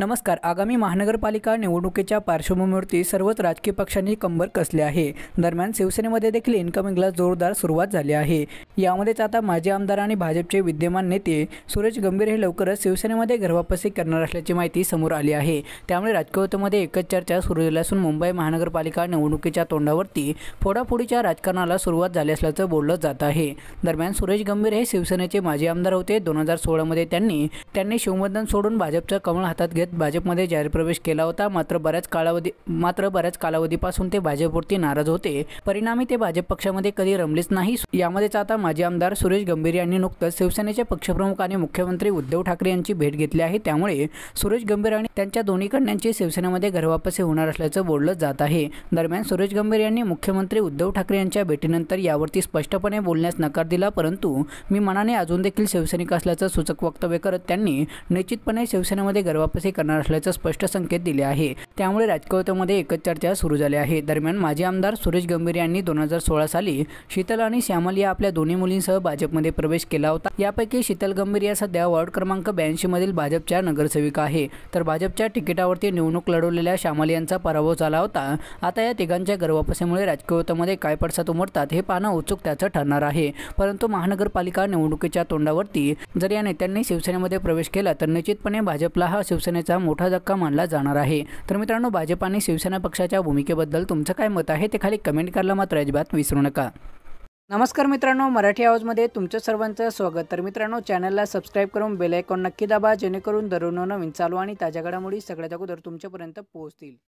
नमस्कार आगामी महानगरपालिका निवडणुकीच्या पार्श्वभूमीवरती सर्वच राजकीय पक्षांनी कंबर कसले आहे दरम्यान शिवसेनेमध्ये देखील इन्कमिंगला जोरदार सुरुवात झाली आहे यामध्येच आता माजी आमदार आणि भाजपचे विद्यमान नेते सुरेश गंभीर हे लवकरच शिवसेनेमध्ये घरवापसी करणार असल्याची माहिती समोर आली आहे त्यामुळे राजकीयतेमध्ये एकच चर्चा सुरू झाली असून मुंबई महानगरपालिका निवडणुकीच्या तोंडावरती फोडाफोडीच्या राजकारणाला सुरुवात झाली असल्याचं बोललं जात आहे दरम्यान सुरेश गंभीर हे शिवसेनेचे माजी आमदार होते दोन हजार सोळामध्ये त्यांनी त्यांनी शिवमतदान सोडून भाजपचं कमळ हातात घेत भाजपमध्ये जाहीर प्रवेश केला होता मात्र बऱ्याच कालावधी मात्र बऱ्याच कालावधीपासून ते भाजपवरती नाराज होते परिणामी ते भाजप पक्षामध्ये कधी रमलेच नाही यामध्येच आता माजी आमदार सुरेश गंभीर यांनी नुकतंच शिवसेनेचे पक्षप्रमुख आणि मुख्यमंत्री उद्धव ठाकरे यांची भेट घेतली आहे त्यामुळे सुरेश गंभीर आणि त्यांच्या दोन्ही कन्यांची शिवसेनेमध्ये घरवापसी होणार असल्याचं बोललं जात आहे दरम्यान सुरेश गंभीर यांनी मुख्यमंत्री उद्धव ठाकरे यांच्या भेटीनंतर यावरती स्पष्टपणे बोलण्यास नकार दिला परंतु मी मनाने अजून देखील शिवसैनिक असल्याचं सूचक वक्तव्य करत त्यांनी निश्चितपणे शिवसेनेमध्ये घरवापसी करणार असल्याचं स्पष्ट संकेत दिले आहे त्यामुळे राजकौतामध्ये एकच चर्चा सुरू झाली आहे दरम्यान माजी आमदार सुरेश गंभीर यांनी दोन हजार सोळा साली शीतल आणि श्यामल या आपल्या दोन्ही मुलींसह भाजपमध्ये प्रवेश केला होता यापैकी शीतल गंभीर या सध्या वॉर्ड क्रमांक मधील भाजपच्या नगरसेविका आहे तर भाजपच्या तिकिटावरती निवडणूक लढवलेल्या श्यामल यांचा पराभव झाला होता आता या तिघांच्या गर्भापसेमुळे राजकीयतामध्ये काय पडसाद उमटतात हे पाहणं उत्सुक त्याचं ठरणार आहे परंतु महानगरपालिका निवडणुकीच्या तोंडावरती जर या नेत्यांनी शिवसेनेमध्ये प्रवेश केला तर निश्चितपणे भाजपला हा शिवसेने शिवसेनेचा मोठा धक्का मानला जाणार आहे तर मित्रांनो भाजप आणि शिवसेना पक्षाच्या भूमिकेबद्दल तुमचं काय मत आहे ते खाली कमेंट करायला मात्र अजिबात विसरू नका नमस्कार मित्रांनो मराठी आवाजमध्ये तुमचं सर्वांचं स्वागत तर मित्रांनो चॅनलला सबस्क्राईब करून बेल आयकॉन नक्की दाबा जेणेकरून दररोज नवीन चालू आणि ताज्या घडामोडी सगळ्यात अगोदर तुमच्यापर्यंत पोहोचतील